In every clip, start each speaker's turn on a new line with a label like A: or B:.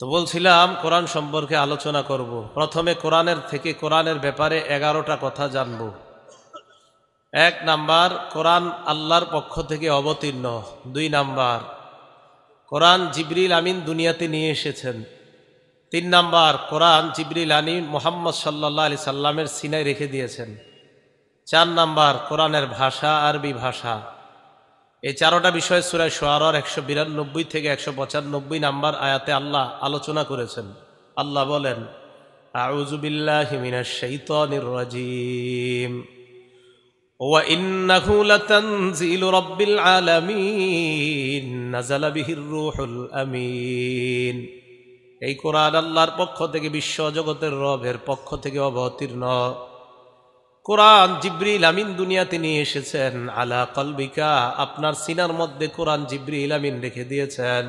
A: তো বলছিলাম কোরআন সম্পর্কে আলোচনা করব। প্রথমে কোরআনের থেকে কোরআনের ব্যাপারে এগারোটা কথা জানব এক নাম্বার কোরআন আল্লাহর পক্ষ থেকে অবতীর্ণ দুই নাম্বার কোরআন জিবরিল আমিন দুনিয়াতে নিয়ে এসেছেন তিন নাম্বার কোরআন জিবরিল আমিন মোহাম্মদ সাল্লা আলি সাল্লামের সিনায় রেখে দিয়েছেন চার নাম্বার কোরআনের ভাষা আরবি ভাষা এই চারোটা বিষয় সুরায় সোয়ারর একশো বিরানব্বই থেকে একশো পঁচানব্বই নাম্বার আয়াতে আল্লাহ আলোচনা করেছেন আল্লাহ বলেন এই কোরআন আল্লাহর পক্ষ থেকে বিশ্ব জগতের রবের পক্ষ থেকে অবতীর্ণ কোরআন জিব্রিল আমিন দুনিয়াতে নিয়ে এসেছেন আলা কলবিকা আপনার সিনার মধ্যে কোরআন জিব্রিল আমিন রেখে দিয়েছেন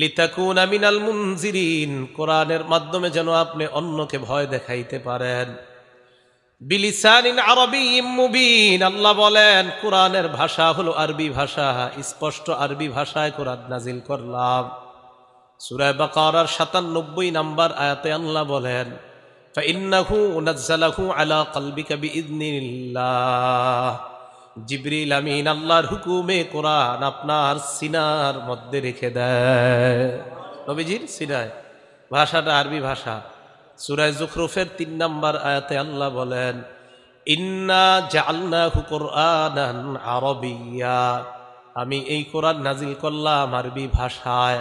A: লিতাকুন আমিন আল মুনজিরিন কোরআনের মাধ্যমে যেন আপনি অন্যকে ভয় দেখাইতে পারেন বিলিসানিন আরবি মুবিন আল্লাহ বলেন কোরআনের ভাষা হলো আরবি ভাষা স্পষ্ট আরবি ভাষায় কোরআন নাজিল করলাম সুরায় বাকার সাতানব্বই নাম্বার আয়াতে আল্লাহ বলেন فإنه نزله على قلبك بإذن الله জিবরিল আমিন আল্লাহর হুকুমে কোরআন আপনার সিনার মধ্যে রেখে দেয় নবীজির সিনায় ভাষাটা আরবি ভাষা সুরায় জুখরুফের তিন নম্বর আয়াতে আল্লাহ বলেন ইন্না জালনা হুকুর আরবিয়া আমি এই কোরআন নাজিল করলাম আরবি ভাষায়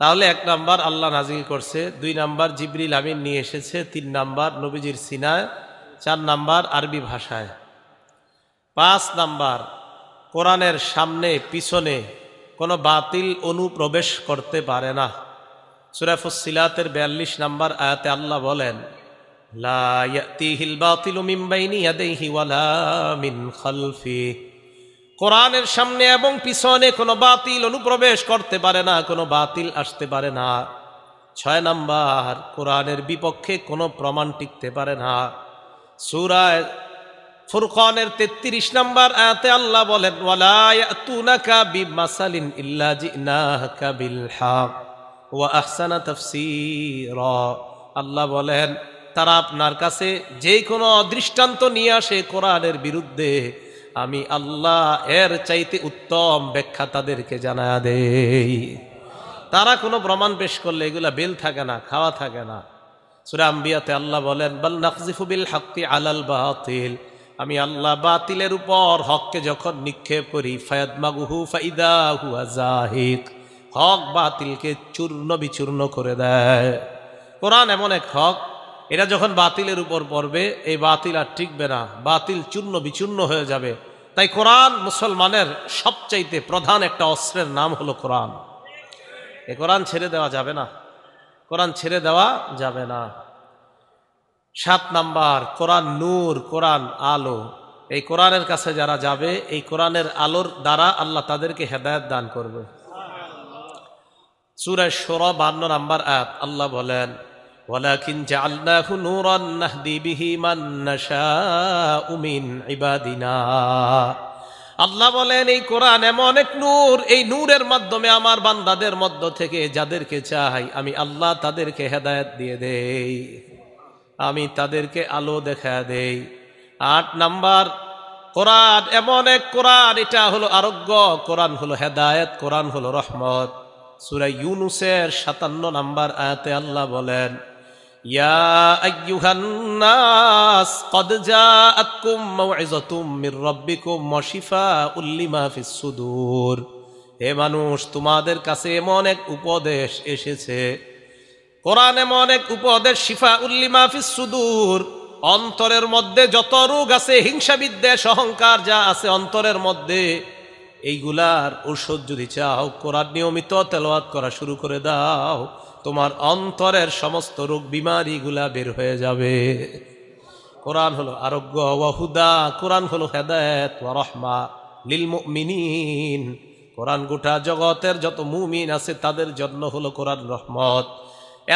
A: তাহলে এক নাম্বার আল্লাহ নাজির করছে দুই নাম্বার জিবরিল আমিন নিয়ে এসেছে তিন নাম্বার নবীজির সিনায় চার নাম্বার আরবি ভাষায় পাঁচ নাম্বার কোরআনের সামনে পিছনে কোনো বাতিল অনুপ্রবেশ করতে পারে না সুরাফুসিলাতের বিয়াল্লিশ নাম্বার আয়াতে আল্লাহ বলেন লা ইয়াতিহিল মিন ওয়ালা মিন খালফি কোরআনের সামনে এবং পিছনে কোনো বাতিল অনুপ্রবেশ করতে পারে না কোনো বাতিল আসতে পারে না ছয় নাম্বার কোরআনের বিপক্ষে কোনো প্রমাণ টিকতে পারে না সুরায় ফুরকনের তেত্রিশ নাম্বার আয়াতে আল্লাহ বলেন মাসালিন আহসানা তাফসীরা আল্লাহ বলেন তারা আপনার কাছে যে কোনো অদৃষ্টান্ত নিয়ে আসে কোরআনের বিরুদ্ধে আমি আল্লাহ এর চাইতে উত্তম ব্যাখ্যা তাদেরকে জানা দেই তারা কোনো প্রমাণ পেশ করলে এগুলা বিল থাকে না খাওয়া থাকে না সুরা আল্লাহ বলেন বাল নাকজিফুবিল হাক্কি আলাল বাহাতিল আমি আল্লাহ বাতিলের উপর হককে যখন নিক্ষেপ করি ফায়দ মাগুহু ফাইদা হুয়া জাহিক হক বাতিলকে চূর্ণ বিচূর্ণ করে দেয় কোরআন এমন এক হক এটা যখন বাতিলের উপর পড়বে এই বাতিল আর টিকবে না বাতিল চূর্ণ বিচূর্ণ হয়ে যাবে তাই কোরআন মুসলমানের সবচাইতে প্রধান একটা অস্ত্রের নাম হলো কোরআন এ কোরআন ছেড়ে দেওয়া যাবে না কোরআন ছেড়ে দেওয়া যাবে না সাত নাম্বার কোরআন নূর কোরআন আলো এই কোরআনের কাছে যারা যাবে এই কোরআনের আলোর দ্বারা আল্লাহ তাদেরকে হেদায়ত দান করবে সুরায় ষোলো বান্ন নাম্বার আয়াত আল্লাহ বলেন ولكن جعلناه نورا نهدي به من نشاء من عبادنا আল্লাহ বলেন এই কোরআন এমন এক নূর এই নূরের মাধ্যমে আমার বান্দাদের মধ্য থেকে যাদেরকে চাই আমি আল্লাহ তাদেরকে হেদায়ত দিয়ে দেই আমি তাদেরকে আলো দেখা দেই আট নাম্বার কোরআন এমন এক কোরআন এটা হলো আরোগ্য কোরআন হলো হেদায়ত কোরআন হলো রহমত সুরাই ইউনুসের সাতান্ন নাম্বার আয়াতে আল্লাহ বলেন يا أيها الناس قد جاءتكم موعظة من ربكم وشفاء لما في হে মানুষ তোমাদের কাছে এমন এক উপদেশ এসেছে কোরআন এমন এক উপদেশ শিফা উল্লিমাফিস সুদূর অন্তরের মধ্যে যত রোগ আছে হিংসা অহংকার যা আছে অন্তরের মধ্যে এইগুলার ঔষধ যদি চাও কোরআন নিয়মিত তেলাওয়াত করা শুরু করে দাও তোমার অন্তরের সমস্ত রোগ বিমারিগুলা বের হয়ে যাবে কোরআন হলো আরোগ্য ওয়াহুদা কোরআন হলো হেদায়ত রহমা লিল মুমিনিন কোরআন গোটা জগতের যত মুমিন আছে তাদের জন্য হলো কোরআন রহমত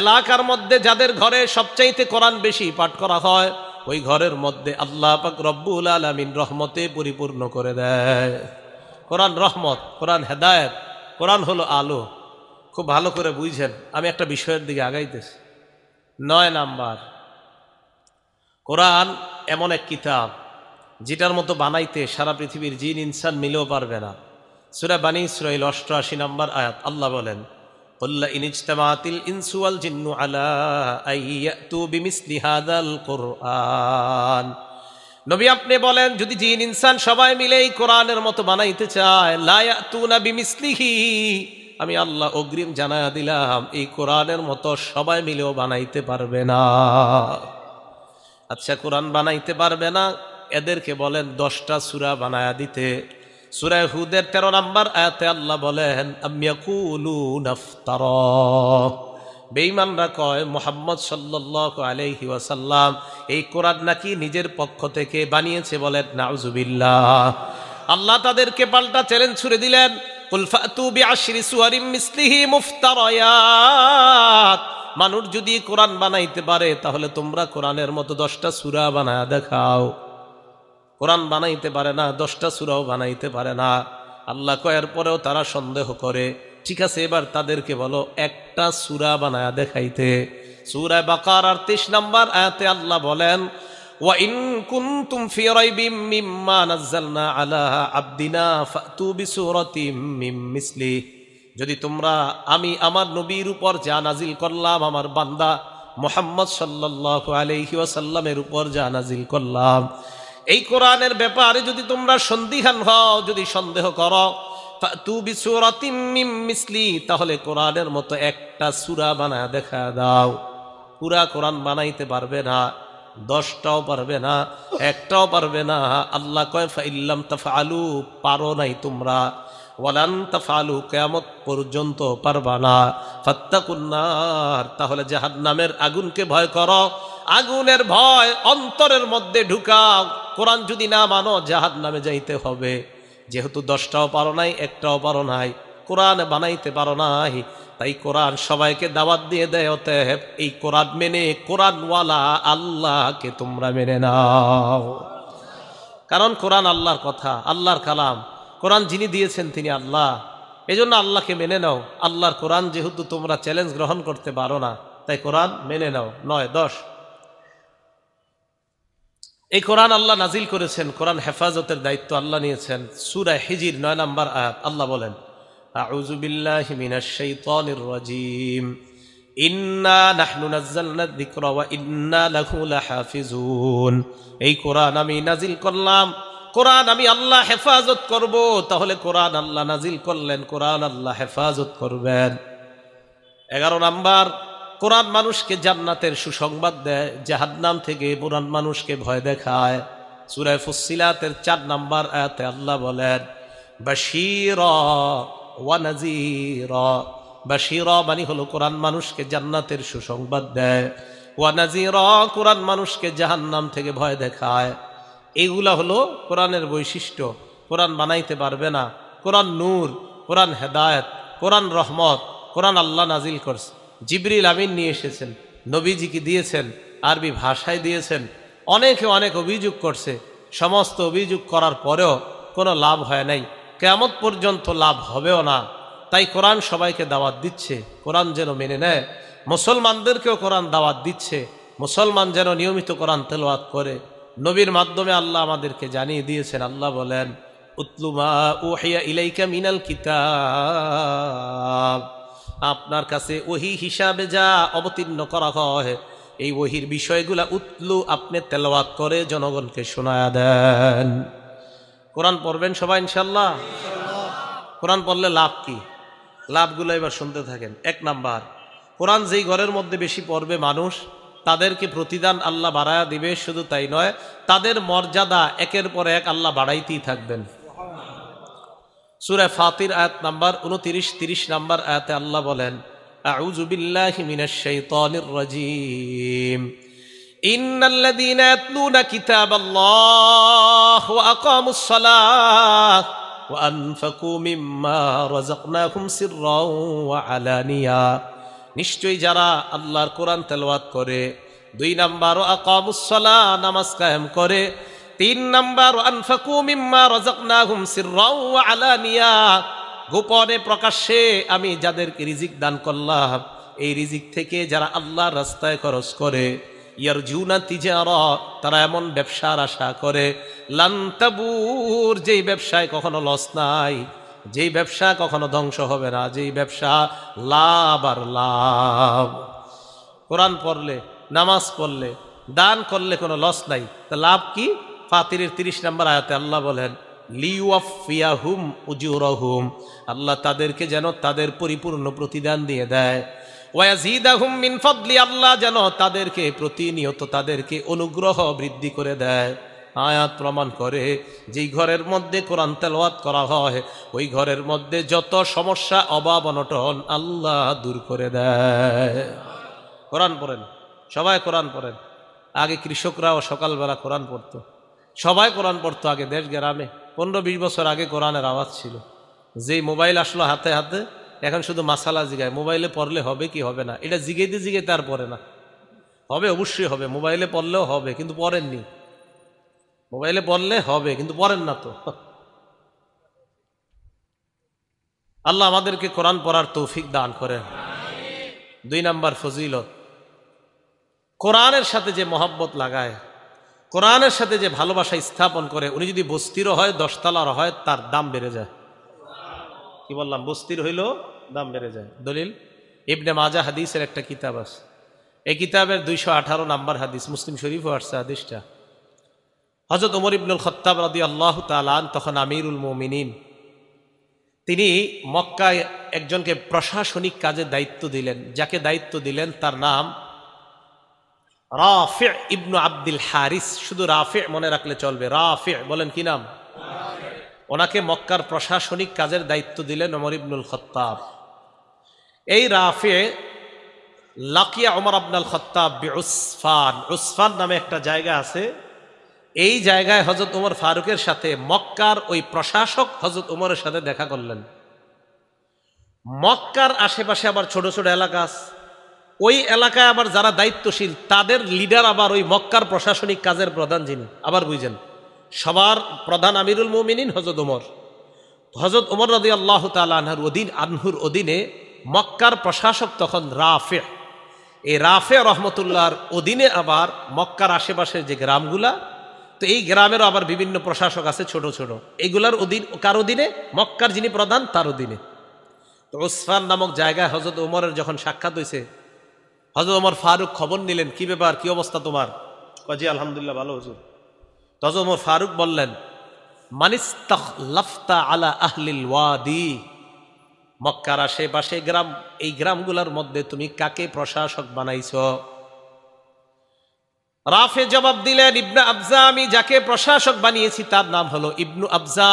A: এলাকার মধ্যে যাদের ঘরে সবচাইতে কোরআন বেশি পাঠ করা হয় ওই ঘরের মধ্যে আল্লাহ পাক রব্বুল আলমিন রহমতে পরিপূর্ণ করে দেয় কোরআন রহমত কোরআন হেদায়ত কোরআন হলো আলো খুব ভালো করে বুঝছেন আমি একটা বিষয়ের দিকে আগাইতেছি নয় নাম্বার কোরআন এমন এক কিতাব যেটার মতো বানাইতে সারা পৃথিবীর জিন ইনসান মিলেও পারবে না সুরা বানী সুরাইল অষ্টআশি নাম্বার আয়াত আল্লাহ বলেন নবী আপনি বলেন যদি জিন ইনসান সবাই মিলে এই কোরআনের মতো বানাইতে চায় লায়াতুনা বিমিসলিহি আমি আল্লাহ অগ্রিম জানায় দিলাম এই কোরআনের মতো সবাই মিলেও বানাইতে পারবে না আচ্ছা কোরআন বানাইতে পারবে না এদেরকে বলেন দশটা সুরা বানায়া দিতে সুরায় হুদের তেরো নাম্বার আয়াতে আল্লাহ বলেন বেইমানরা কয় মোহাম্মদ সাল্লাহ আলহি ওয়াসাল্লাম এই কোরআন নাকি নিজের পক্ষ থেকে বানিয়েছে বলেন নাউজুবিল্লাহ আল্লাহ তাদেরকে পাল্টা চ্যালেঞ্জ ছুড়ে দিলেন কুল ফাতু বিআশরি মানুষ যদি কোরআন বানাইতে পারে তাহলে তোমরা কোরআনের মতো দশটা সুরা বানায় দেখাও কোরআন বানাইতে পারে না দশটা সুরাও বানাইতে পারে না আল্লাহ কয়ের পরেও তারা সন্দেহ করে ঠিক আছে এবার তাদেরকে বলো একটা সুরা বানায়া দেখাইতে সুরায় বাকার আর তেইশ নাম্বার আয়াতে আল্লাহ বলেন وإن كنتم في ريب مما نزلنا على عبدنا فأتوا بسورة من مثله যদি তোমরা আমি আমার নবীর উপর যা নাজিল করলাম আমার বান্দা মোহাম্মদ সাল্লাহ আলহি ওয়াসাল্লামের উপর যা নাজিল করলাম এই কোরআনের ব্যাপারে যদি তোমরা সন্দিহান হও যদি সন্দেহ করো মিসলি তাহলে কোরআনের মতো একটা সুরা বানায় দেখা দাও পুরা কোরআন বানাইতে পারবে না দশটাও পারবে না একটাও পারবে না আল্লাহ কয় ফাইল্লাম তাফালু পারো নাই তোমরা ওয়ালান তাফালু কেয়ামত পর্যন্ত পারবা না ফাত্তাকুন্নার তাহলে জাহান্নামের আগুনকে ভয় করো আগুনের ভয় অন্তরের মধ্যে ঢুকাও কোরআন যদি না মানো জাহাদ যাইতে হবে যেহেতু দশটাও পারো নাই একটাও পারো নাই কোরআন বানাইতে পারো নাই তাই কোরআন সবাইকে দাওয়াত দিয়ে দেয় অতএব এই কোরআন মেনে কোরআনওয়ালা আল্লাহকে তোমরা মেনে নাও কারণ কোরআন আল্লাহর কথা আল্লাহর কালাম কোরআন যিনি দিয়েছেন তিনি আল্লাহ এজন্য আল্লাহকে মেনে নাও আল্লাহর কোরআন যেহেতু তোমরা চ্যালেঞ্জ গ্রহণ করতে পারো না তাই কোরআন মেনে নাও নয় দশ এই কোরআন আল্লাহ নাজিল করেছেন কোরআন হেফাজতের দায়িত্ব আল্লাহ নিয়েছেন সুরা হিজির নয় নাম্বার আয়াত আল্লাহ বলেন أعوذ بالله من الشيطان الرجيم ইন্না নাহনু নাজ্জালনা যিকরা ওয়া ইন্না লাহু লাহাফিজুন এই কোরআন আমি নাজিল করলাম কোরআন আমি আল্লাহ হেফাজত করব তাহলে কোরআন আল্লাহ নাজিল করলেন কোরআন আল্লাহ হেফাজত করবেন এগারো নাম্বার কোরআন মানুষকে জান্নাতের সুসংবাদ দেয় জাহান্নাম থেকে কোরআন মানুষকে ভয় দেখায় সুরায় ফুসিলাতের চার নাম্বার আয়াতে আল্লাহ বলেন বাশীরা ওয়া নাজিরা বাশিরা মানে হলো কোরআন মানুষকে জান্নাতের সুসংবাদ দেয় ওয়া নাজিরা কোরআন মানুষকে জাহান্নাম থেকে ভয় দেখায় এইগুলা হলো কোরআনের বৈশিষ্ট্য কোরআন বানাইতে পারবে না কোরআন নূর কোরআন হেদায়ত কোরআন রহমত কোরআন আল্লাহ নাজিল করছে জিবরিল আমিন নিয়ে এসেছেন নবীজিকে দিয়েছেন আরবি ভাষায় দিয়েছেন অনেকে অনেক অভিযোগ করছে সমস্ত অভিযোগ করার পরেও কোনো লাভ হয় নাই কেয়ামত পর্যন্ত লাভ হবেও না তাই কোরআন সবাইকে দাওয়াত দিচ্ছে কোরআন যেন মেনে নেয় মুসলমানদেরকেও কোরআন দাওয়াত দিচ্ছে মুসলমান যেন নিয়মিত কোরআন তেলোয়াত করে নবীর মাধ্যমে আল্লাহ আমাদেরকে জানিয়ে দিয়েছেন আল্লাহ বলেন উতলুমা ওহিয়া ইলাইকা মিনাল কিতাব আপনার কাছে ওহি হিসাবে যা অবতীর্ণ করা হয় এই ওহির বিষয়গুলা উতলু আপনি তেলাওয়াত করে জনগণকে শোনায় দেন কোরআন পড়বেন সবাই ইনশাল্লাহ কোরআন পড়লে লাভ কি লাভগুলো এবার শুনতে থাকেন এক নাম্বার কোরআন যেই ঘরের মধ্যে বেশি পড়বে মানুষ তাদেরকে প্রতিদান আল্লাহ বাড়ায়া দিবে শুধু তাই নয় তাদের মর্যাদা একের পর এক আল্লাহ বাড়াইতেই থাকবেন সুরে ফাতির আয়াত নাম্বার উনতিরিশ তিরিশ নাম্বার আয়াতে আল্লাহ বলেন আউজুবিল্লাহ মিনাশ শাইতানির রাজিম ان الذين يتلون كتاب الله واقاموا الصلاه وانفقوا مما رزقناهم سرا وعلانيا নিশ্চয়ই যারা আল্লাহর কোরআন তেলাওয়াত করে দুই নাম্বার আকামুসলা নামাজ কায়েম করে তিন নাম্বার আনফাকু মিম্মা রাযাকনাহুম সিররাও ওয়া আলানিয়া গোপনে প্রকাশ্যে আমি যাদেরকে রিজিক দান করলাম এই রিজিক থেকে যারা আল্লাহর রাস্তায় খরচ করে ইয়ার জুনা তিজারা তারা এমন ব্যবসার আশা করে লান্তাবুর যেই ব্যবসায় কখনো লস নাই যেই ব্যবসা কখনো ধ্বংস হবে না যেই ব্যবসা লাভ আর লাভ কোরআন পড়লে নামাজ পড়লে দান করলে কোনো লস নাই তা লাভ কি ফাতিরের তিরিশ নম্বর আয়াতে আল্লাহ বলেন লিওয়াফিয়াহুম উজুরহুম আল্লাহ তাদেরকে যেন তাদের পরিপূর্ণ প্রতিদান দিয়ে দেয় মিন ফদলি আল্লাহ যেন তাদেরকে প্রতিনিয়ত তাদেরকে অনুগ্রহ বৃদ্ধি করে দেয় আয়াত প্রমাণ করে যেই ঘরের মধ্যে কোরআন তেলওয়াত করা হয় ওই ঘরের মধ্যে যত সমস্যা অভাব অনটন আল্লাহ দূর করে দেয় কোরআন পড়েন সবাই কোরআন পড়েন আগে কৃষকরাও সকালবেলা কোরআন পড়ত সবাই কোরআন পড়তো আগে দেশ গ্রামে পনেরো বিশ বছর আগে কোরআনের আওয়াজ ছিল যেই মোবাইল আসলো হাতে হাতে এখন শুধু মাসালা জিগায় মোবাইলে পড়লে হবে কি হবে না এটা জিগাইতে জিগাইতে আর পড়ে না হবে অবশ্যই হবে মোবাইলে পড়লেও হবে কিন্তু পড়েননি মোবাইলে পড়লে হবে কিন্তু পড়েন না তো আল্লাহ আমাদেরকে কোরআন পড়ার তৌফিক দান করেন দুই নাম্বার ফজিলত কোরআনের সাথে যে মহাব্বত লাগায় কোরআনের সাথে যে ভালোবাসা স্থাপন করে উনি যদি বস্তিরও হয় দশতলার হয় তার দাম বেড়ে যায় কি বললাম বস্তির হইল দাম বেড়ে যায় দলিল ইবনে মাজা হাদিসের একটা কিতাব আছে এই কিতাবের দুইশো আঠারো নাম্বার হাদিস মুসলিম শরীফ আসছে হাদিসটা হজরত ওমর ইবনুল খত্তাব রাদি আল্লাহ তালান তখন আমিরুল মোমিনিন তিনি মক্কায় একজনকে প্রশাসনিক কাজে দায়িত্ব দিলেন যাকে দায়িত্ব দিলেন তার নাম রাফে ইবনু আব্দুল হারিস শুধু রাফে মনে রাখলে চলবে রাফে বলেন কি নাম ওনাকে মক্কার প্রশাসনিক কাজের দায়িত্ব দিলেন ওমর ইবনুল খত্তাব এই রাফে লাকিয়া ওমর আবনাল খত্তাব উসফান উসফান নামে একটা জায়গা আছে এই জায়গায় হজরত উমর ফারুকের সাথে মক্কার ওই প্রশাসক হজরত উমরের সাথে দেখা করলেন মক্কার আশেপাশে আবার ছোট ছোট এলাকা ওই এলাকায় আবার যারা দায়িত্বশীল তাদের লিডার আবার ওই মক্কার প্রশাসনিক কাজের প্রধান যিনি আবার বুঝলেন সবার প্রধান আমিরুল মোমিনিন হজরত উমর হজরত ওমর রদি আল্লাহ তালাহার অধীন আনহুর অধীনে মক্কার প্রশাসক তখন রাফে এই রাফে রহমতুল্লাহর অধীনে আবার মক্কার আশেপাশের যে গ্রামগুলা তো এই গ্রামেরও আবার বিভিন্ন প্রশাসক আছে ছোট ছোট এগুলার অধীন কার অধীনে মক্কার যিনি প্রধান তার অধীনে তো ওসফান নামক জায়গায় হজরত ওমরের যখন সাক্ষাৎ হয়েছে হজরত উমর ফারুক খবর নিলেন কি ব্যাপার কি অবস্থা তোমার কজি আলহামদুলিল্লাহ ভালো হুজুর তজমর ফারুক বললেন লাফতা আলা আহলিল ওয়াদি মক্কার আশেপাশে গ্রাম এই গ্রামগুলোর মধ্যে তুমি কাকে প্রশাসক বানাইছ রাফে জবাব দিলেন ইবনে আবজা আমি যাকে প্রশাসক বানিয়েছি তার নাম হলো ইবনু আবজা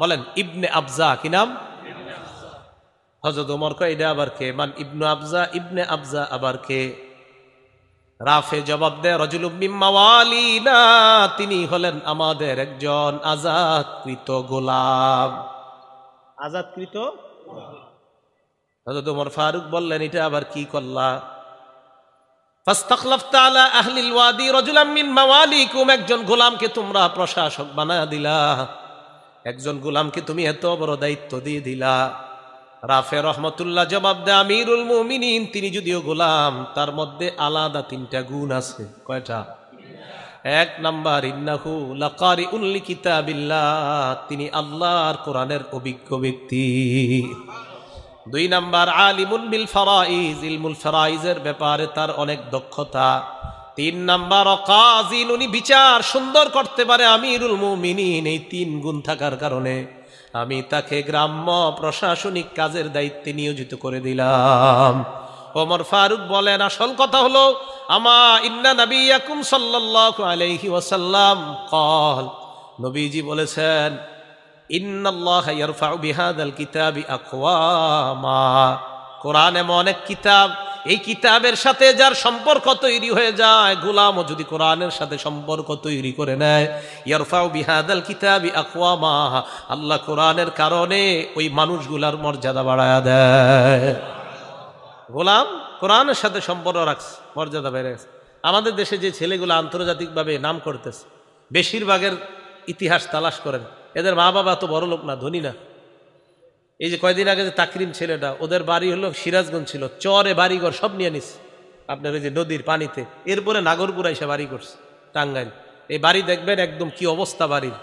A: বলেন ইবনে আবজা কি নাম হজরত ওমর কয় এটা আবার কে মান ইবনু আবজা ইবনে আবজা আবার কে রাফে জবাব দে রজুলুম্মিমাওয়ালিনা তিনি হলেন আমাদের একজন আজাদকৃত গোলাম আজাদকৃত হযরত তোমার ফারুক বললেন এটা আবার কি করলা আলা আহলিল একজন গোলামকে তোমরা প্রশাসক বানা দিলা একজন গোলামকে তুমি এত বড় দায়িত্ব দিয়ে দিলা রাফে রহমতুল্লাহ জবাব দে আমিরুল মুমিনিন তিনি যদিও গোলাম তার মধ্যে আলাদা তিনটা গুণ আছে কয়টা এক নাম্বার ইন্নাহু লাকারি উল্লি বিল্লা তিনি আল্লাহর কোরআনের অভিজ্ঞ ব্যক্তি দুই নাম্বার আলিমুল বিল ফারাইজ ইলমুল ফারাইজের ব্যাপারে তার অনেক দক্ষতা তিন নাম্বার অকাজিন উনি বিচার সুন্দর করতে পারে আমিরুল মুমিনিন এই তিন গুণ থাকার কারণে আমি তাকে গ্রাম্য প্রশাসনিক কাজের দায়িত্বে নিয়োজিত করে দিলাম ওমর ফারুক বলেন আসল কথা হলো আমা ইন্না নবী ইয়াকুম সাল্লাল্লাহু আলাইহি ওয়াসাল্লাম কল নবীজি বলেছেন ইন্নাল্লাহ ইয়ারফাউ বিহাদাল কিতাবি আকওয়ামা কোরআন এমন এক কিতাব এই কিতাবের সাথে যার সম্পর্ক তৈরি হয়ে যায় গোলামও যদি কোরআনের সাথে সম্পর্ক তৈরি করে নেয় ইয়ারফাউ বিহাদাল কিতাবি আকওয়ামা আল্লাহ কোরআনের কারণে ওই মানুষগুলার মর্যাদা বাড়ায় দেয় গোলাম কোরআনের সাথে সম্পর্ক রাখছে মর্যাদা বেড়ে গেছে আমাদের দেশে যে ছেলেগুলো আন্তর্জাতিকভাবে নাম করতেছে বেশিরভাগের ইতিহাস তালাশ করেন এদের মা বাবা তো বড় লোক না ধনী না এই যে কয়দিন আগে যে তাকরিম ছেলেটা ওদের বাড়ি হলো সিরাজগঞ্জ ছিল চরে বাড়িঘর সব নিয়ে নিস আপনার ওই যে নদীর পানিতে এরপরে নাগরপুরা এসে বাড়ি করছে টাঙ্গাইল এই বাড়ি দেখবেন একদম কি অবস্থা বাড়ির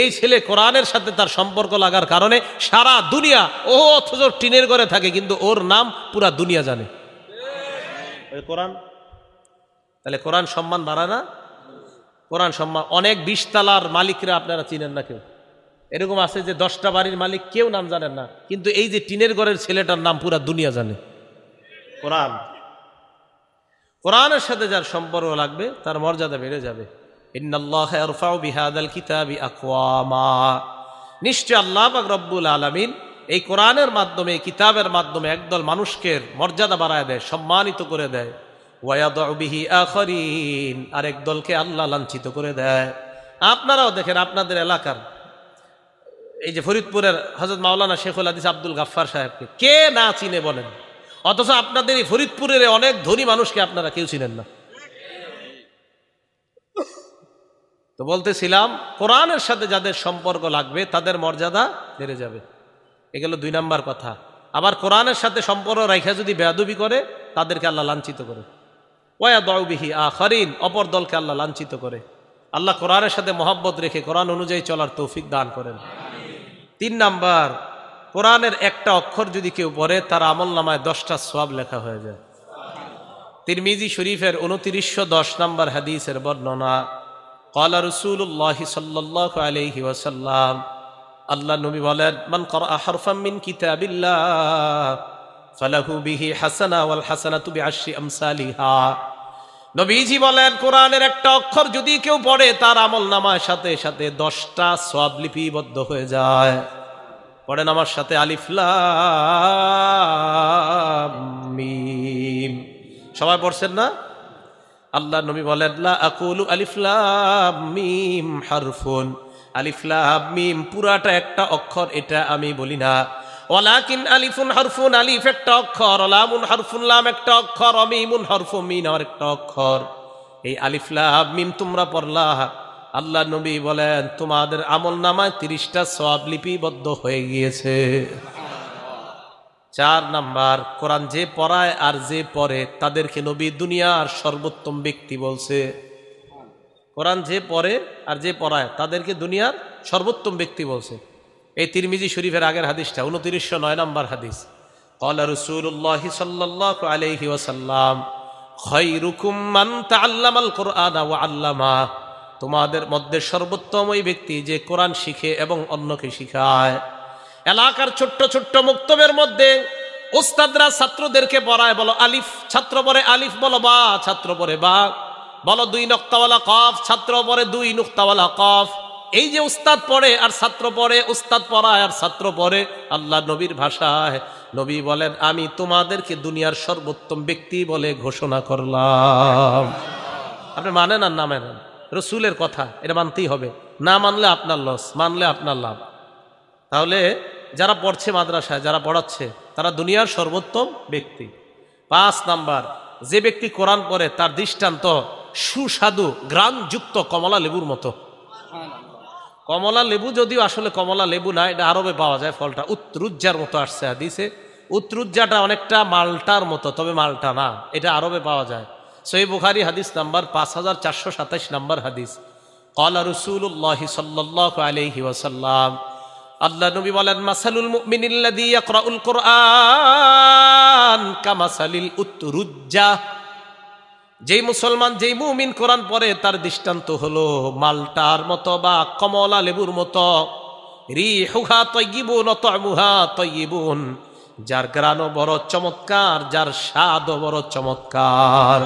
A: এই ছেলে কোরআনের সাথে তার সম্পর্ক লাগার কারণে সারা দুনিয়া ও অথচ টিনের ঘরে থাকে কিন্তু ওর নাম পুরা দুনিয়া জানে কোরআন তাহলে কোরআন সম্মান বাড়ায় না কোরআন সম্মান অনেক বিশতালার মালিকরা আপনারা চিনেন না কেউ এরকম আছে যে দশটা বাড়ির মালিক কেউ নাম জানেন না কিন্তু এই যে টিনের ঘরের ছেলেটার নাম পুরা দুনিয়া জানে কোরআন কোরআনের সাথে যার সম্পর্ক লাগবে তার মর্যাদা বেড়ে যাবে নিশ্চয় আল্লাহ রব্বুল আলমিন এই কোরআনের মাধ্যমে কিতাবের মাধ্যমে একদল মানুষকে মর্যাদা বাড়ায় দেয় সম্মানিত করে দেয় আর একদলকে আল্লাহ লাঞ্ছিত করে দেয় আপনারাও দেখেন আপনাদের এলাকার এই যে ফরিদপুরের হজরত মাওলানা শেখুল হাদিস আব্দুল গাফার সাহেবকে কে না চিনে বলেন অথচ আপনাদের এই ফরিদপুরের অনেক ধনী মানুষকে আপনারা কেউ চিনেন না তো বলতেছিলাম কোরআনের সাথে যাদের সম্পর্ক লাগবে তাদের মর্যাদা বেড়ে যাবে এগুলো দুই নাম্বার কথা আবার কোরআনের সাথে সম্পর্ক রেখা যদি বেয়াদুবি করে তাদেরকে আল্লাহ লাঞ্ছিত করে ওয়া দাউবিহি আ অপর দলকে আল্লাহ লাঞ্ছিত করে আল্লাহ কোরআনের সাথে মহাব্বত রেখে কোরআন অনুযায়ী চলার তৌফিক দান করেন তিন নাম্বার কোরআনের একটা অক্ষর যদি কেউ পড়ে তার আমল নামায় দশটা সোয়াব লেখা হয়ে যায় তিরমিজি শরীফের উনতিরিশশো দশ নম্বর হাদিসের বর্ণনা কলা রসুল্লাহ সাল্লাহ আলহি ওয়াসাল্লাম আল্লাহ নবী বলেন মান কর আহরফামিন কিতাবিল্লাহ ফালাহু বিহি হাসানা ওয়াল হাসানা তুবি আশি আমসালিহা নবীজি বলেন কোরআনের একটা অক্ষর যদি কেউ পড়ে তার আমল নামার সাথে সাথে দশটা সব লিপিবদ্ধ হয়ে যায় পড়েন আমার সাথে আলিফলা সবাই পড়ছেন না আল্লাহ নবী বলেন আকুলু আলিফলাম পুরাটা একটা অক্ষর এটা আমি বলি না ওলাকিন আলিফুন হরফুন আলিফ একটা অক্ষর ওলামুন হরফুন লাম একটা অক্ষর অমিমুন হরফু মিন আর একটা অক্ষর এই আলিফ লাম মিম তোমরা পড়লা আল্লাহ নবী বলেন তোমাদের আমল নামায় তিরিশটা সব লিপিবদ্ধ হয়ে গিয়েছে চার নাম্বার কোরআন যে পড়ায় আর যে পড়ে তাদেরকে নবী দুনিয়ার সর্বোত্তম ব্যক্তি বলছে কোরআন যে পড়ে আর যে পড়ায় তাদেরকে দুনিয়ার সর্বোত্তম ব্যক্তি বলছে এই তিরমিজি শরীফের আগের হাদিসটা উনতিরিশশো নয় নম্বর হাদিস কলা রসুল্লাহ সাল্লাহ আলহি ওসাল্লাম আল্লামা তোমাদের মধ্যে সর্বোত্তম ওই ব্যক্তি যে কোরআন শিখে এবং অন্যকে শিখায় এলাকার ছোট্ট ছোট্ট মুক্তবের মধ্যে ওস্তাদরা ছাত্রদেরকে পড়ায় বলো আলিফ ছাত্র পরে আলিফ বলো বা ছাত্র পরে বা বলো দুই নক্তাওয়ালা কফ ছাত্র পরে দুই নুক্তাওয়ালা কফ এই যে উস্তাদ পড়ে আর ছাত্র পড়ে উস্তাদ পড়ায় আর ছাত্র পড়ে আল্লাহ নবীর ভাষায় নবী বলেন আমি তোমাদেরকে দুনিয়ার সর্বোত্তম ব্যক্তি বলে ঘোষণা করলাম আপনি মানেন আর না মানেন রসুলের কথা এটা মানতেই হবে না মানলে আপনার লস মানলে আপনার লাভ তাহলে যারা পড়ছে মাদ্রাসায় যারা পড়াচ্ছে তারা দুনিয়ার সর্বোত্তম ব্যক্তি পাঁচ নাম্বার যে ব্যক্তি কোরআন পড়ে তার দৃষ্টান্ত সুস্বাদু যুক্ত কমলা লেবুর মতো কমলা লেবু যদিও আসলে কমলা লেবু না এটা আরবে পাওয়া যায় ফলটা উত্তরুজ্জার মতো আসছে হাদিসে উত্তরুজ্জাটা অনেকটা মালটার মতো তবে মালটা না এটা আরবে পাওয়া যায় সই বুখারি হাদিস নাম্বার পাঁচ হাজার চারশো সাতাইশ নাম্বার হাদিস কলা রসুল্লাহ সাল্লাহ আলহি ওয়াসাল্লাম আল্লাহ নবী বলেন মাসালুল মুমিনিল্লাদি ইয়াকরাউল কুরআন কামাসালিল উত্তরুজ্জা যেই মুসলমান যেই মুমিন কোরআন পরে তার দৃষ্টান্ত হলো মালটার মতো বা কমলা লেবুর মতো হুহা তৈগিবুন অতমুহা তৈগিবুন যার গ্রানও বড় চমৎকার যার স্বাদও বড় চমৎকার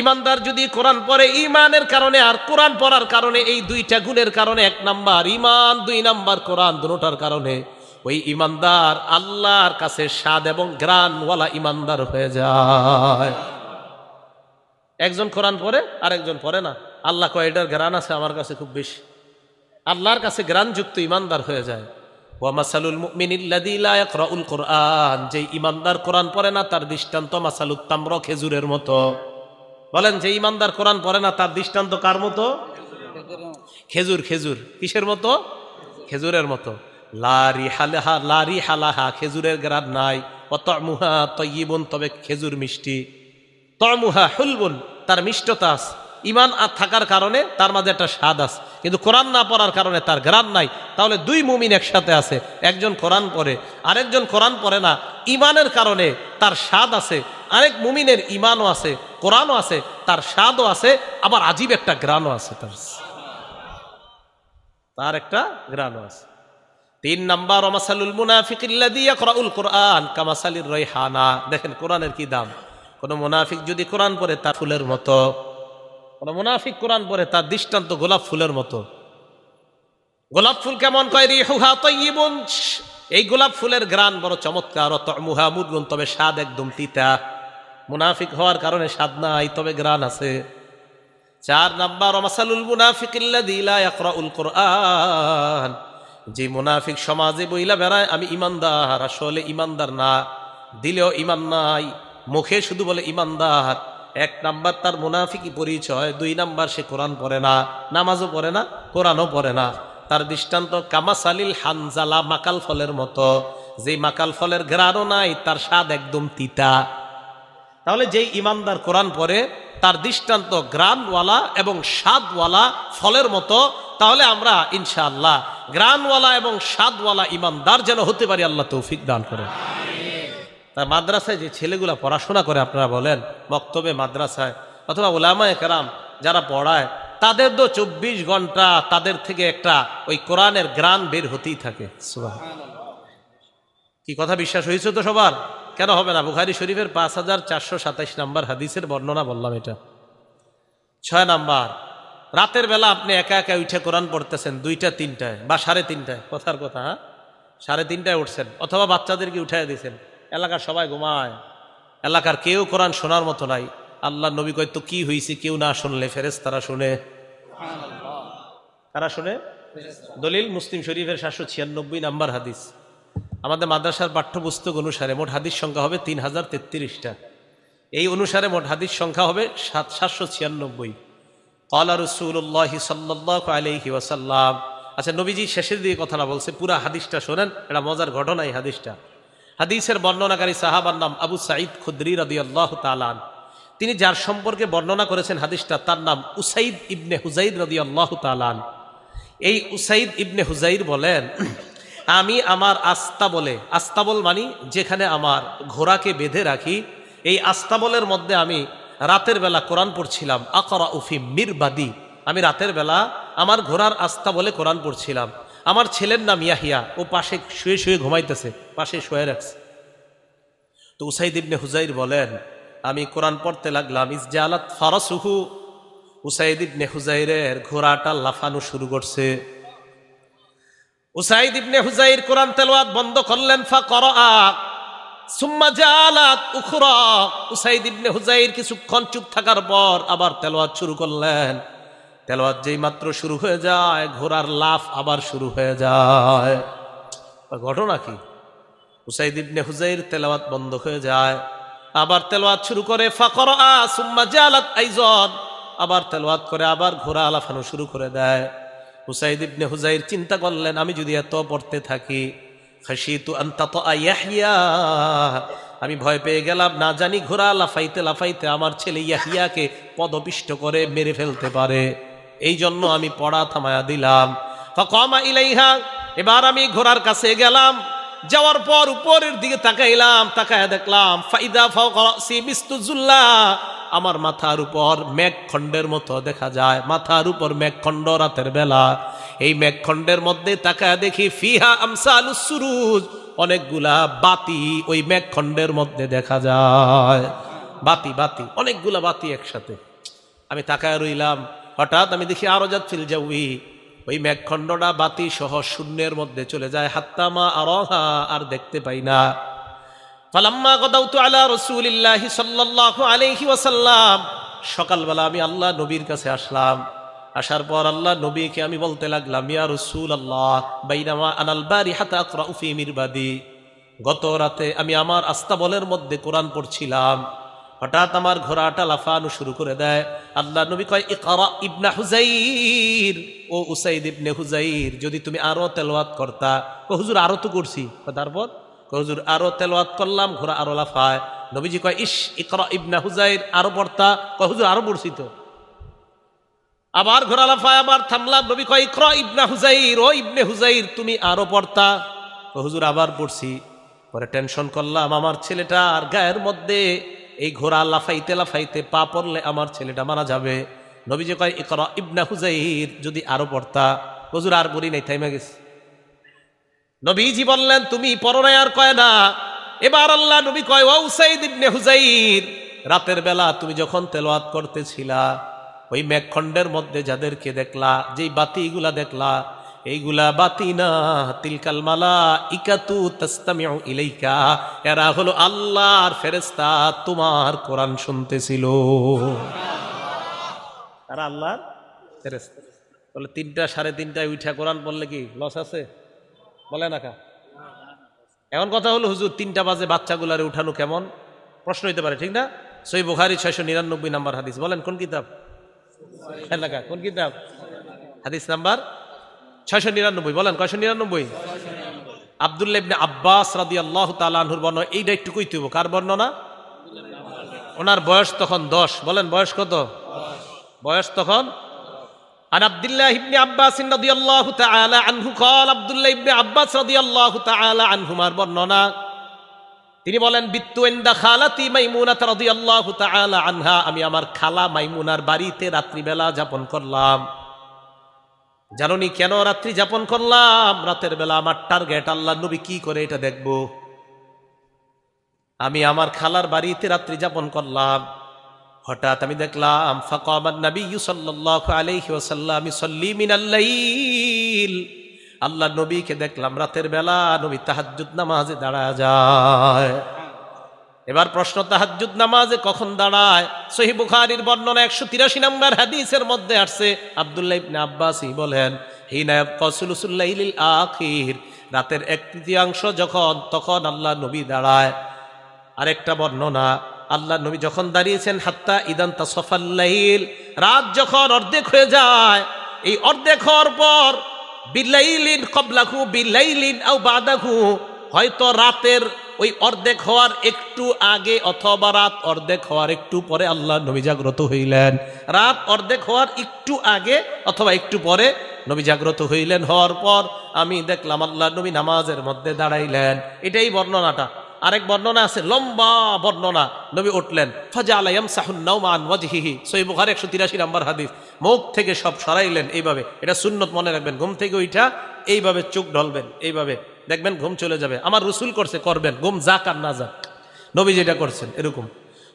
A: ইমানদার যদি কোরআন পরে ইমানের কারণে আর কোরআন পড়ার কারণে এই দুইটা গুণের কারণে এক নাম্বার ইমান দুই নাম্বার কোরআন দুটার কারণে ওই ইমানদার আল্লাহর কাছে স্বাদ এবং গ্রানওয়ালা ইমানদার হয়ে যায় একজন কোরআন পড়ে আর একজন পড়ে না আল্লাহ কয়েডার গ্রান আছে আমার কাছে খুব বেশি আল্লাহর কাছে গ্রানযুক্ত ইমানদার হয়ে যায় ওয়ামাসালুল মুমিনিল্লাদিলায়করাউল কোরআন যে ইমানদার কোরআন পড়ে না তার দৃষ্টান্ত মাসালুত তাম্র খেজুরের মতো বলেন যে ইমানদার কোরআন পড়ে না তার দৃষ্টান্ত কার মতো খেজুর খেজুর কিসের মতো খেজুরের মতো লারি হালাহা লারি হালাহা খেজুরের গ্রাদ নাই অত মুহা তৈবন তবে খেজুর মিষ্টি তমুহা হুলবুল তার মিষ্টতা আস ইমান আর থাকার কারণে তার মাঝে একটা স্বাদ আছে কিন্তু কোরআন না পড়ার কারণে তার গ্রান নাই তাহলে দুই মুমিন একসাথে আছে একজন কোরআন পড়ে আরেকজন কোরআন পড়ে না ইমানের কারণে তার স্বাদ আছে আরেক মুমিনের ইমানও আছে কোরআনও আছে তার স্বাদও আছে আবার আজীব একটা গ্রানও আছে তার তার একটা গ্রানও আছে তিন নাম্বার অমাসালুল দিয়া ইয়াকরাউল কোরআন কামাসালির রহানা দেখেন কোরআনের কি দাম কোনো মুনাফিক যদি কোরআন পড়ে তা ফুলের মতো কোনো মুনাফিক কোরআন পড়ে তার দৃষ্টান্ত গোলাপ ফুলের মতো গোলাপ ফুল কেমন কয় রিহুহা তৈবন এই গোলাপ ফুলের গ্রান বড় চমৎকার মুহা মুরগুন তবে স্বাদ একদম তিতা মুনাফিক হওয়ার কারণে স্বাদ নাই তবে গ্রান আছে চার নাম্বার অমাসালুল মুনাফিক যে মুনাফিক সমাজে বইলা বেড়ায় আমি ইমানদার আসলে ইমানদার না দিলেও ইমান নাই মুখে শুধু বলে ইমানদার এক নাম্বার তার মুনাফিকি পরিচয় দুই নাম্বার সে কোরআন পড়ে না নামাজও পড়ে না কোরআনও পড়ে না তার দৃষ্টান্ত কামাসালিল হানজালা মাকাল ফলের মতো যে মাকাল ফলের ঘ্রাণও নাই তার স্বাদ একদম তিতা তাহলে যেই ইমানদার কোরআন পড়ে তার দৃষ্টান্ত গ্রানওয়ালা এবং স্বাদওয়ালা ফলের মতো তাহলে আমরা ইনশাআল্লাহ গ্রানওয়ালা এবং স্বাদওয়ালা ইমানদার যেন হতে পারি আল্লাহ তৌফিক দান করে তাই মাদ্রাসায় যে ছেলেগুলা পড়াশোনা করে আপনারা বলেন বক্তব্যে মাদ্রাসায় অথবা ওলামায় কেরাম যারা পড়ায় তাদের তো চব্বিশ ঘন্টা তাদের থেকে একটা ওই কোরআনের গ্রান বের হতেই থাকে কি কথা বিশ্বাস হয়েছে তো সবার কেন হবে না বুখারি শরীফের পাঁচ হাজার চারশো সাতাইশ নাম্বার হাদিসের বর্ণনা বললাম এটা ছয় নাম্বার রাতের বেলা আপনি একা একা উঠে কোরআন পড়তেছেন দুইটা তিনটায় বা সাড়ে তিনটায় কথার কথা হ্যাঁ সাড়ে তিনটায় উঠছেন অথবা বাচ্চাদেরকে উঠাই দিয়েছেন এলাকার সবাই ঘুমায় এলাকার কেউ কোরআন শোনার মতো নাই আল্লাহ নবী কয় তো কি হয়েছে কেউ না শুনলে ফেরেস তারা শুনে তারা শুনে দলিল মুসলিম শরীফের সাতশো ছিয়ানব্বই নাম্বার হাদিস আমাদের মাদ্রাসার পাঠ্যপুস্তক অনুসারে মোট হাদিস সংখ্যা হবে তিন হাজার তেত্রিশটা এই অনুসারে মোট হাদিস সংখ্যা হবে সাত সাতশো ছিয়ানব্বই কলা রসুল্লাহ সাল্লাহ আলহি ওয়াসাল্লাম আচ্ছা নবীজি শেষের দিকে কথাটা বলছে পুরা হাদিসটা শোনেন এটা মজার ঘটনা এই হাদিসটা হাদিসের বর্ণনাকারী সাহাবার নাম আবু সাঈদ খুদ্রি রদি আল্লাহ তালান তিনি যার সম্পর্কে বর্ণনা করেছেন হাদিসটা তার নাম উসাইদ ইবনে হুজাইদ রদি আল্লাহ তালান এই উসাইদ ইবনে হুজাইর বলেন আমি আমার আস্তাবলে আস্তাবল মানি যেখানে আমার ঘোড়াকে বেঁধে রাখি এই আস্তাবলের মধ্যে আমি রাতের বেলা কোরআন পড়ছিলাম আকরা উফি মিরবাদি আমি রাতের বেলা আমার ঘোড়ার আস্তাবলে কোরআন পড়ছিলাম আমার ছেলের নাম ইয়াহিয়া ও পাশে শুয়ে শুয়ে ঘুমাইতেছে পাশে শুয়ে রাখছে তো উসাইদ ইবনে হুজাইর বলেন আমি কোরআন পড়তে লাগলাম আলাত ফারাসুহু উসাইদ ইবনে হুজাইরের ঘোড়াটা লাফানো শুরু করছে উসাইদ ইবনে হুজাইর কোরআন তেলোয়াত বন্ধ করলেন ফা কর সুম্মা জালাত উখরা উসাইদ ইবনে হুজাইর কিছুক্ষণ চুপ থাকার পর আবার তেলোয়াত শুরু করলেন তেলোয়াত যেই মাত্র শুরু হয়ে যায় ঘোড়ার লাফ আবার শুরু হয়ে যায় ঘটনা কি হুসাইদ হুজাইর তেলাওয়াত বন্ধ হয়ে যায় আবার তেলাওয়াত শুরু করে ফাকর সুম্মা জালাত আইজন আবার তেলাওয়াত করে আবার ঘোড়া আলাফানো শুরু করে দেয় হুসাইদ ইবনে হুজাইর চিন্তা করলেন আমি যদি এত পড়তে থাকি খাসিতু আন্তাত আয়াহিয়া আমি ভয় পেয়ে গেলাম না জানি ঘোড়া লাফাইতে লাফাইতে আমার ছেলে ইয়াহিয়াকে পদপিষ্ট করে মেরে ফেলতে পারে এই জন্য আমি পড়া থামায়া দিলাম ফকমা ইলাইহা এবার আমি ঘোড়ার কাছে গেলাম যাওয়ার পর উপরের দিকে তাকাইলাম তাকায় দেখলাম ফাইদা ফিস্তুজুল্লাহ আমার মাথার উপর মেঘখণ্ডের মতো দেখা যায় মাথার উপর মেঘখণ্ড রাতের বেলা এই মেঘখণ্ডের মধ্যে তাকায় দেখি ফিহা আমসাল সুরুজ অনেকগুলা বাতি ওই মেঘখণ্ডের মধ্যে দেখা যায় বাতি বাতি অনেকগুলা বাতি একসাথে আমি তাকায় রইলাম হঠাৎ আমি দেখি আরো যাচ্ছিল জাউই ওই মেঘখণ্ডটা বাতি সহ শূন্যের মধ্যে চলে যায় হাত্তামা আরহা আর দেখতে পাই না ফালাম্মা গদাউতু আলা রসুলিল্লাহি সাল্লাল্লাহু আলাইহি ওয়াসাল্লাম সকালবেলা আমি আল্লাহ নবীর কাছে আসলাম আসার পর আল্লাহ নবীকে আমি বলতে লাগলাম ইয়া রসুল আল্লাহ বাইনামা আনাল বারি হাতা গত রাতে আমি আমার আস্তাবলের মধ্যে কোরআন পড়ছিলাম হঠাৎ আমার ঘোড়াটা লাফানো শুরু করে দেয় আল্লাহ নবী কয় ইকারা ইবনা হুজাইর ও উসাইদ ইবনে হুজাইর যদি তুমি আরো তেলোয়াত করতা ও হুজুর আরো তো করছি তারপর হুজুর আরো তেলোয়াত করলাম ঘোড়া আরো লাফায় নবীজি কয় ইস ইকরা ইবনা হুজাইর আরো পড়তা কয় হুজুর পড়ছি তো আবার ঘোড়া লাফায় আবার থামলাম নবী কয় ইকরা ইবনা হুজাইর ও ইবনে হুজাইর তুমি আরো পড়তা হুজুর আবার পড়ছি পরে টেনশন করলাম আমার ছেলেটা আর গায়ের মধ্যে এই ঘোড়া লাফাইতে লাফাইতে পা পড়লে আমার ছেলেটা মারা যাবে নবীজি কয় ইকরা ইবনা হুজাইর যদি আরো পড়তা হজুর আর বলি নাই থাইমা গেছে নবীজি বললেন তুমি পড়ো আর কয় না এবার আল্লাহ নবী কয় ও সাইদ ইবনে হুজাইর রাতের বেলা তুমি যখন তেলোয়াত করতেছিলা ওই মেঘখণ্ডের মধ্যে যাদেরকে দেখলা যেই বাতিগুলা দেখলা এইগুলা বাতিনা তিলকাল মালা ইকাতু তাস্তামিউ ইলাইকা এরা হলো আল্লাহর ফেরেস্তা তোমার কোরআন শুনতেছিল তারা আল্লাহর ফেরেস্তা বলে তিনটা সাড়ে তিনটায় উঠা কোরআন বললে কি লস আছে বলে না কা এখন কথা হলো হুজুর তিনটা বাজে বাচ্চাগুলারে উঠানো কেমন প্রশ্ন হইতে পারে ঠিক না সই বুখারি ছয়শো নিরানব্বই নাম্বার হাদিস বলেন কোন কিতাব কোন কিতাব হাদিস নাম্বার ছয়শো নিরানব্বই বলেন কয়শো নিরানব্বই আবদুল্লা ইবনে আব্বাস রাদি আল্লাহ তালাহুর বর্ণ এইটা একটু কইতে হইব কার বর্ণনা ওনার বয়স তখন দশ বলেন বয়স কত বয়স তখন عن عبد الله بن عباس رضي الله تعالى عنه قال عبد الله بن عباس رضي الله تعالى عنهما বর্ণনা তিনি বলেন বিত্তু ইনদা খালাতি মাইমুনা রাদিয়াল্লাহু তাআলা আনহা আমি আমার খালা মাইমুনার বাড়িতে রাত্রিবেলা যাপন করলাম জাননি কেন রাত্রি যাপন করলাম রাতের বেলা আমার টার্গেট আল্লাহ নবী কি করে এটা দেখব আমি আমার খালার বাড়িতে রাত্রি যাপন করলাম হঠাৎ আমি দেখলাম ফাকামান নবী সাল্লাল্লাহু আলাইহি ওয়াসাল্লাম ইসাল্লি আল্লাহ নবীকে দেখলাম রাতের বেলা নবী তাহাজ্জুদ নামাজে দাঁড়া যায় এবার প্রশ্ন তাহাজুদ নামাজে কখন দাঁড়ায় সহি বুখারির বর্ণনা একশো তিরাশি নম্বর হাদিসের মধ্যে আসছে আবদুল্লাহ ইবনে আব্বাসী বলেন হিনায়ব কসুলসুল্লাহিল আখির রাতের এক তৃতীয়াংশ যখন তখন আল্লাহ নবী দাঁড়ায় আরেকটা বর্ণনা আল্লাহ নবী যখন দাঁড়িয়েছেন হাত্তা ইদান তাসফাল্লাইল রাত যখন অর্ধেক হয়ে যায় এই অর্ধেক হওয়ার পর বিলাইলিন কবলাঘু বিলাইলিন আও বাদাহু হয়তো রাতের ওই অর্ধেক হওয়ার একটু আগে অথবা রাত অর্ধেক হওয়ার একটু পরে আল্লাহ নবী জাগ্রত হইলেন রাত অর্ধেক হওয়ার একটু আগে অথবা একটু পরে নবী জাগ্রত হইলেন হওয়ার পর আমি দেখলাম আল্লাহ নবী নামাজের মধ্যে দাঁড়াইলেন এটাই বর্ণনাটা আরেক বর্ণনা আছে লম্বা বর্ণনা নবী উঠলেন ফজা আলাইম সাহুন্নাউমান ওয়াজহিহি সই বুখার একশো তিরাশি নাম্বার হাদিস মুখ থেকে সব সরাইলেন এইভাবে এটা সুন্নত মনে রাখবেন ঘুম থেকে ওইটা এইভাবে চোখ ঢলবেন এইভাবে দেখবেন ঘুম চলে যাবে আমার রসুল করছে করবেন ঘুম যাক আর না যাক নবী যেটা করছেন এরকম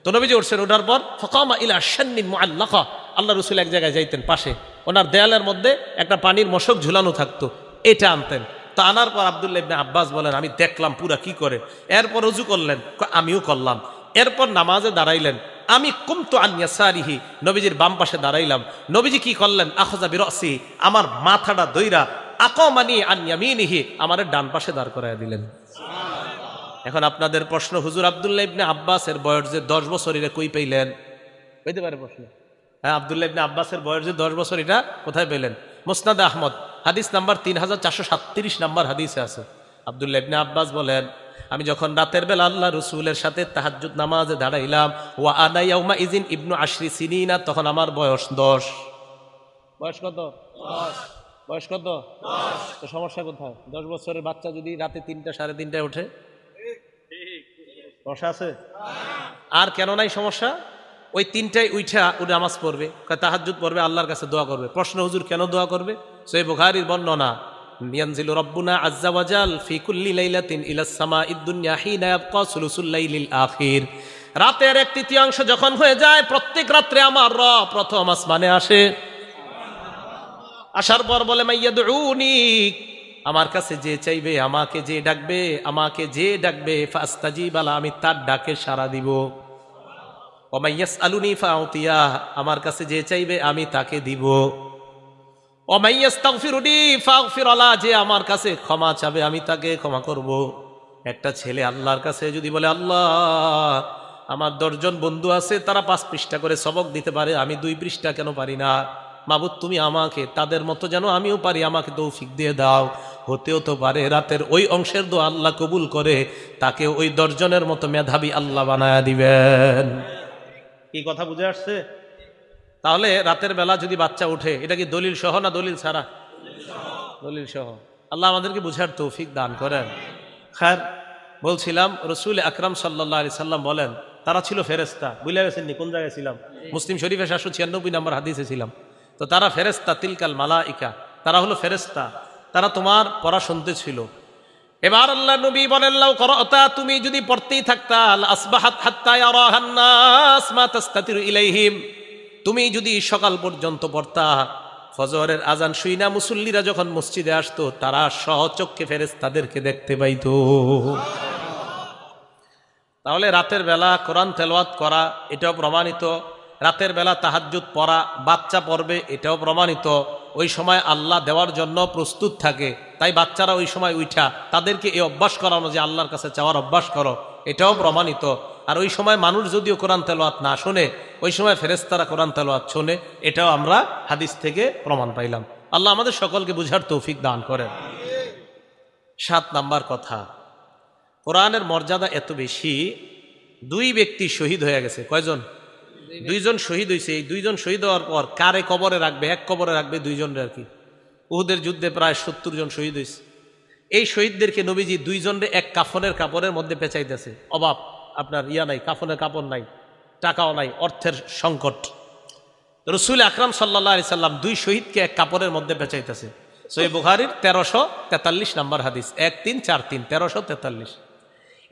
A: তো নবীজি উঠছেন ওঠার পর ফকামা ইলা সেন্নিন মুআল্লাকা আল্লাহ রসুল এক জায়গায় যাইতেন পাশে ওনার দেয়ালের মধ্যে একটা পানির মশক ঝুলানো থাকতো এটা আনতেন তা আনার পর আবদুল্লাহ ইবনে আব্বাস বলেন আমি দেখলাম পুরা কি করে এরপর রজু করলেন আমিও করলাম এরপর নামাজে দাঁড়াইলেন আমি কুমতো আনিয়া সারিহি নবীজির বাম পাশে দাঁড়াইলাম নবীজি কি করলেন আখজা বিরসি আমার মাথাটা দইরা আকমানি আনিয়ামিনিহি আমার ডান পাশে দাঁড় করাইয়া দিলেন এখন আপনাদের প্রশ্ন হুজুর আবদুল্লাহ ইবনে আব্বাসের বয়স যে দশ বছর এটা কই পাইলেন বুঝতে পারে প্রশ্ন হ্যাঁ আবদুল্লাহ ইবনে আব্বাসের বয়স যে দশ বছর এটা কোথায় পেলেন মোসনাদ আহমদ হাদিস নাম্বার তিন হাজার চারশো সাতত্রিশ নাম্বার হাদিসে আছে আবদুল্লাহ ইবনে আব্বাস বলেন আমি যখন রাতের বেলা আল্লাহ রসুলের সাথে তাহাজুদ নামাজে দাঁড়াইলাম ওয়া আনাইয়াউমা ইজিন ইবনু আশরি সিনিনা তখন আমার বয়স দশ বয়স কত বয়স কত তো সমস্যা কোথায় দশ বছরের বাচ্চা যদি রাতে তিনটা সাড়ে তিনটায় ওঠে সমস্যা আছে হ্যাঁ। আর কেন নাই সমস্যা ওই তিনটায় উঠা ও নামাজ পড়বে তাহাজুদ পড়বে আল্লাহর কাছে দোয়া করবে প্রশ্ন হুজুর কেন দোয়া করবে সে বুখারির বর্ণনা ينزل ربنا عز وجل في كل ليلة إلى السماء الدنيا حين يبقى ثلث الليل الآخر রাতের এক তৃতীয়াংশ যখন হয়ে যায় প্রত্যেক রাত্রে আমার র প্রথম আসমানে আসে আসার পর বলে মাইয়া দুনি আমার কাছে যে চাইবে আমাকে যে ডাকবে আমাকে যে ডাকবে বালা আমি তার ডাকে সাড়া দিব অমাইয়াস আলুনি ফাউতিয়া আমার কাছে যে চাইবে আমি তাকে দিব অমাইয়াস তাগফিরুনি ফাগফিরালা যে আমার কাছে ক্ষমা চাবে আমি তাকে ক্ষমা করব একটা ছেলে আল্লাহর কাছে যদি বলে আল্লাহ আমার দশজন বন্ধু আছে তারা পাঁচ পৃষ্ঠা করে সবক দিতে পারে আমি দুই পৃষ্ঠা কেন পারি না মাবুদ তুমি আমাকে তাদের মতো যেন আমিও পারি আমাকে দৌফিক দিয়ে দাও হতেও তো পারে রাতের ওই অংশের দো আল্লাহ কবুল করে তাকে ওই দর্জনের মতো মেধাবী আল্লাহ বানায় দিবেন কি কথা বুঝে আসছে তাহলে রাতের বেলা যদি বাচ্চা ওঠে এটা কি দলিল সহ না দলিল ছাড়া দলিল সহ আল্লাহ আমাদেরকে বুঝার তৌফিক দান করেন খার বলছিলাম রসুল আকরাম সাল্লাহ আলি সাল্লাম বলেন তারা ছিল ফেরেস্তা বুঝলে গেছেন কোন জায়গায় ছিলাম মুসলিম শরীফের সাতশো ছিয়ানব্বই নম্বর হাদিসে ছিলাম তো তারা ফেরেস্তা তিলকাল মালা ইকা তারা হলো ফেরেস্তা তারা তোমার পড়া শুনতে ছিল এবার আল্লাহ নবী বলেন করতা তুমি যদি পড়তেই থাকতা আসবাহাত হাত্তা ইলাইহিম তুমি যদি সকাল পর্যন্ত পড়তা ফজরের আজান শুইনা মুসল্লিরা যখন মসজিদে আসতো তারা সহচক্ষে ফেরেস তাদেরকে দেখতে পাইত তাহলে রাতের বেলা কোরআন তেলওয়াত করা এটাও প্রমাণিত রাতের বেলা তাহাজুত পড়া বাচ্চা পড়বে এটাও প্রমাণিত ওই সময় আল্লাহ দেওয়ার জন্য প্রস্তুত থাকে তাই বাচ্চারা ওই সময় উঠা তাদেরকে এই অভ্যাস করানো যে আল্লাহর কাছে চাওয়ার অভ্যাস করো এটাও প্রমাণিত আর ওই সময় মানুষ যদিও কোরআন তেলোয়াত না শোনে ওই সময় ফেরেস্তারা কোরআন তেলোয়াত শোনে এটাও আমরা হাদিস থেকে প্রমাণ পাইলাম আল্লাহ আমাদের সকলকে বুঝার তৌফিক দান করেন সাত নাম্বার কথা কোরআনের মর্যাদা এত বেশি দুই ব্যক্তি শহীদ হয়ে গেছে কয়জন দুইজন শহীদ হয়েছে এই দুইজন শহীদ হওয়ার পর কারে কবরে রাখবে এক কবরে রাখবে দুইজনের আর কি উহুদের যুদ্ধে প্রায় সত্তর জন শহীদ হয়েছে এই শহীদদেরকে নবীজি দুইজনরে এক কাফনের কাপড়ের মধ্যে পেঁচাইতেছে অভাব আপনার ইয়া নাই কাফনের কাপড় নাই টাকাও নাই অর্থের সংকট রসুল আকরাম সাল্লা আলি সাল্লাম দুই শহীদকে এক কাপড়ের মধ্যে পেঁচাইতেছে সই বুহারির তেরোশো তেতাল্লিশ নাম্বার হাদিস এক তিন চার তিন তেরোশো তেতাল্লিশ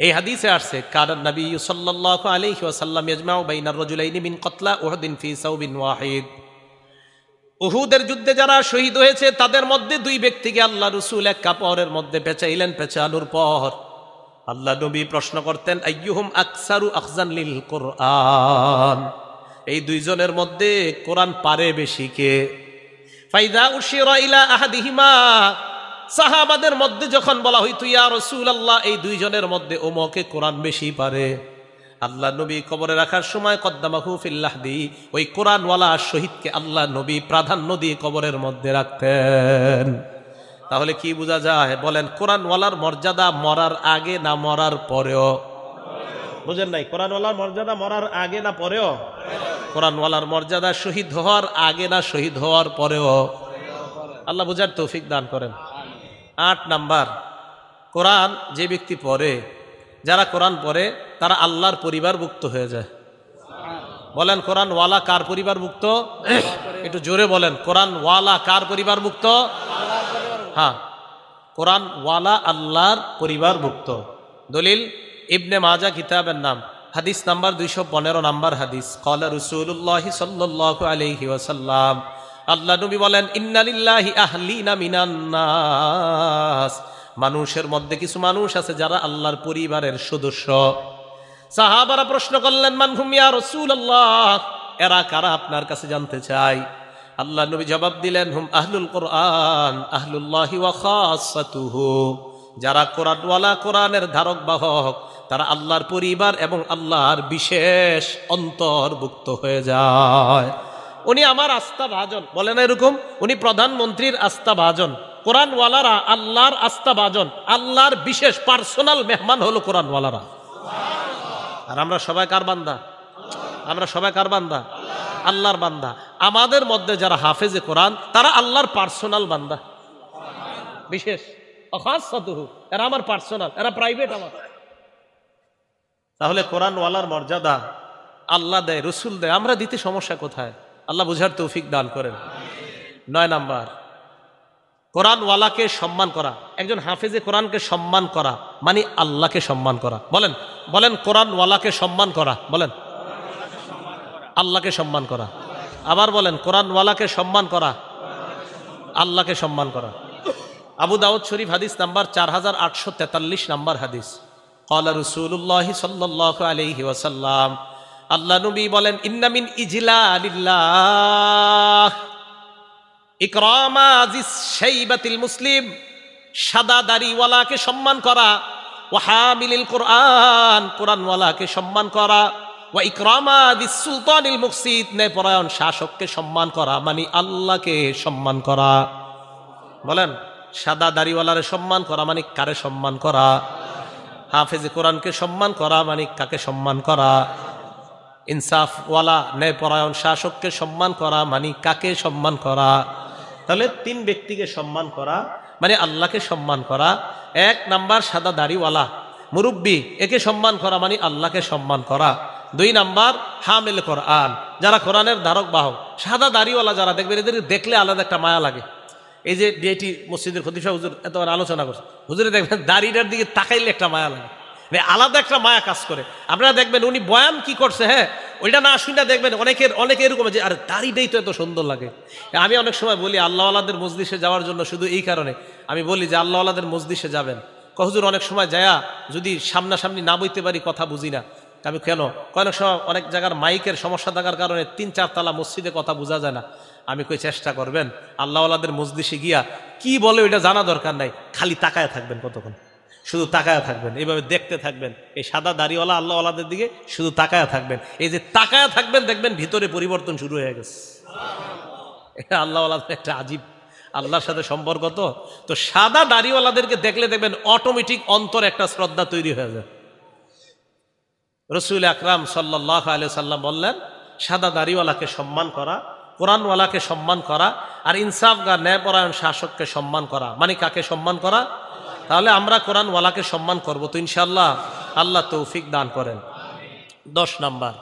A: এই হাদিসে আসছে কারান নবী সাল্লাহ আলহি ওয়াসাল্লাম ইজমাউ বাইনার রজুলাইনি বিন কতলা ওহদিন ফি সাউবিন ওয়াহিদ উহুদের যুদ্ধে যারা শহীদ হয়েছে তাদের মধ্যে দুই ব্যক্তিকে আল্লাহ রসুল এক কাপড়ের মধ্যে পেঁচাইলেন পেঁচানোর পর আল্লাহ নবী প্রশ্ন করতেন আইয়ুহুম আকসারু আফজান লিল কোরআন এই দুইজনের মধ্যে কোরআন পারে বেশি কে ফাইদা উশিরা ইলা আহাদিহিমা সাহাবাদের মধ্যে যখন বলা হইতো ইয়া রসুল আল্লাহ এই দুইজনের মধ্যে ওমকে কোরআন বেশি পারে আল্লাহ নবী কবরে রাখার সময় কদ্দামাহু ফিল্লাহ দি ওই কোরআনওয়ালা শহীদকে আল্লাহ নবী প্রাধান্য দিয়ে কবরের মধ্যে রাখতেন তাহলে কি বোঝা যায় বলেন কোরআনওয়ালার মর্যাদা মরার আগে না মরার পরেও বুঝেন নাই কোরআনওয়ালার মর্যাদা মরার আগে না পরেও কোরআনওয়ালার মর্যাদা শহীদ হওয়ার আগে না শহীদ হওয়ার পরেও আল্লাহ বুঝার তৌফিক দান করেন আট নাম্বার কোরআন যে ব্যক্তি পড়ে যারা কোরআন পড়ে তারা আল্লাহর পরিবারভুক্ত হয়ে যায় বলেন কোরআন ওয়ালা কার পরিবারভুক্ত একটু জোরে বলেন কোরআন ওয়ালা কার পরিবারভুক্ত হ্যাঁ কোরআন ওয়ালা আল্লাহর পরিবারভুক্ত দলিল ইবনে মাজা কিতাবের নাম হাদিস নাম্বার দুইশো পনেরো নাম্বার হাদিস কলা রসুল্লাহ সাল্লাহ আলহি আল্লাহ নবী বলেন ইন্নালিল্লাহি আহলিনা মিনান্নাস মানুষের মধ্যে কিছু মানুষ আছে যারা আল্লাহর পরিবারের সদস্য সাহাবারা প্রশ্ন করলেন মানহুমিয়া রসুল আল্লাহ এরা কারা আপনার কাছে জানতে চাই আল্লাহ নবী জবাব দিলেন হুম আহলুল কোরআন আহলুল্লাহি ওয়াখাসাতুহু যারা কোরআনওয়ালা কোরআনের ধারক বাহক তারা আল্লাহর পরিবার এবং আল্লাহর বিশেষ অন্তর্ভুক্ত হয়ে যায় উনি আমার আস্থা ভাজন বলে না এরকম উনি প্রধানমন্ত্রীর আস্থা ভাজন কোরআনওয়ালারা আল্লাহর আস্থা ভাজন আল্লাহর বিশেষ পার্সোনাল মেহমান হলো কোরআনওয়ালারা আর আমরা সবাই কার বান্দা আমরা সবাই কার বান্দা আল্লাহর বান্দা আমাদের মধ্যে যারা হাফেজে কোরআন তারা আল্লাহর পার্সোনাল বান্দা বিশেষ অখাসাতুহু এরা আমার পার্সোনাল এরা প্রাইভেট আমার তাহলে কোরআনওয়ালার মর্যাদা আল্লাহ দেয় রসুল দেয় আমরা দিতে সমস্যা কোথায় আল্লাহ বুঝার তৌফিক দান করেন নয় নাম্বার কোরআনওয়ালাকে সম্মান করা একজন হাফেজে কোরআনকে সম্মান করা মানে আল্লাহকে সম্মান করা বলেন বলেন কোরআনওয়ালাকে সম্মান করা বলেন আল্লাহকে সম্মান করা আবার বলেন কোরআনওয়ালাকে সম্মান করা আল্লাহকে সম্মান করা আবু দাউদ শরীফ হাদিস নাম্বার চার হাজার আটশো তেতাল্লিশ নাম্বার হাদিস কলা রসুল্লাহ সাল্লাহ আলহি ওয়াসাল্লাম আল্লাহ নবী বলেন ইন্নামিন ইজিলা আলিল্লাহ ইকরমা আজিজ সেইবাতিল মুসলিম সাদা দাড়িওয়ালাকে সম্মান করা ওয়াহামিলিল কোরআন কোরআনওয়ালাকে সম্মান করা ওয়া ইকরামা দিস সুলতানিল মুকসিদ ন্যায়পরায়ণ শাসককে সম্মান করা মানে আল্লাহকে সম্মান করা বলেন সাদা দাড়িওয়ালারে সম্মান করা মানে কারে সম্মান করা হাফেজে কোরআনকে সম্মান করা মানে কাকে সম্মান করা ইনসাফওয়ালা ন্যায়পরায়ণ শাসককে সম্মান করা মানে কাকে সম্মান করা তাহলে তিন ব্যক্তিকে সম্মান করা মানে আল্লাহকে সম্মান করা এক নাম্বার সাদা দাড়িওয়ালা মুরব্বী একে সম্মান করা মানে আল্লাহকে সম্মান করা দুই নাম্বার হামেল কোরআন যারা কোরআনের ধারক বাহক সাদা দাড়িওয়ালা যারা দেখবেন এদের দেখলে আলাদা একটা মায়া লাগে এই যে ডিআইটি মসজিদের খতিফা হুজুর এতবার আলোচনা করছে হুজুরে দেখবেন দাড়িটার দিকে তাকাইলে একটা মায়া লাগে মানে আলাদা একটা মায়া কাজ করে আপনারা দেখবেন উনি বয়ান কি করছে হ্যাঁ ওইটা না শুনে দেখবেন অনেকের অনেকে এরকম যে আরে দাড়িটাই তো এত সুন্দর লাগে আমি অনেক সময় বলি আল্লাহ আল্লাহদের মজলিসে যাওয়ার জন্য শুধু এই কারণে আমি বলি যে আল্লাহ আল্লাহদের মজলিসে যাবেন কহজুর অনেক সময় যায়া যদি সামনাসামনি না বইতে পারি কথা বুঝি না আমি কেন অনেক সময় অনেক জায়গার মাইকের সমস্যা থাকার কারণে তিন চার তালা মসজিদে কথা বোঝা যায় না আমি কই চেষ্টা করবেন আল্লাহ আল্লাহদের মজলিসে গিয়া কি বলে ওইটা জানা দরকার নাই খালি তাকায় থাকবেন কতক্ষণ শুধু তাকায়া থাকবেন এইভাবে দেখতে থাকবেন এই সাদা দাড়িওয়ালা আল্লাহওয়ালাদের দিকে শুধু তাকায়া থাকবেন এই যে তাকায়া থাকবেন দেখবেন ভিতরে পরিবর্তন শুরু হয়ে গেছে এটা আল্লাহ একটা আজীব আল্লাহর সাথে সম্পর্ক তো তো সাদা দাড়িওয়ালাদেরকে দেখলে দেখবেন অটোমেটিক অন্তর একটা শ্রদ্ধা তৈরি হয়ে যায় রসুল আকরাম সাল্লাহ আলিয়া সাল্লাম বললেন সাদা দাড়িওয়ালাকে সম্মান করা কোরআনওয়ালাকে সম্মান করা আর ইনসাফ গা ন্যায়পরায়ণ শাসককে সম্মান করা মানে কাকে সম্মান করা তাহলে আমরা কোরআন ওয়ালাকে সম্মান করব তো ইনশাল্লাহ আল্লাহ তৌফিক দান করেন দশ নাম্বার